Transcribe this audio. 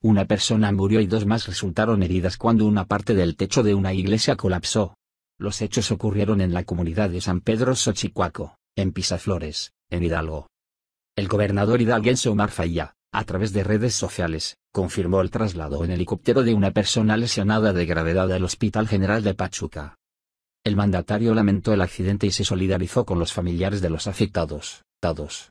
Una persona murió y dos más resultaron heridas cuando una parte del techo de una iglesia colapsó. Los hechos ocurrieron en la comunidad de San Pedro Xochicuaco, en Pisaflores, en Hidalgo. El gobernador hidalguense Omar a través de redes sociales, confirmó el traslado en helicóptero de una persona lesionada de gravedad al Hospital General de Pachuca. El mandatario lamentó el accidente y se solidarizó con los familiares de los afectados. dados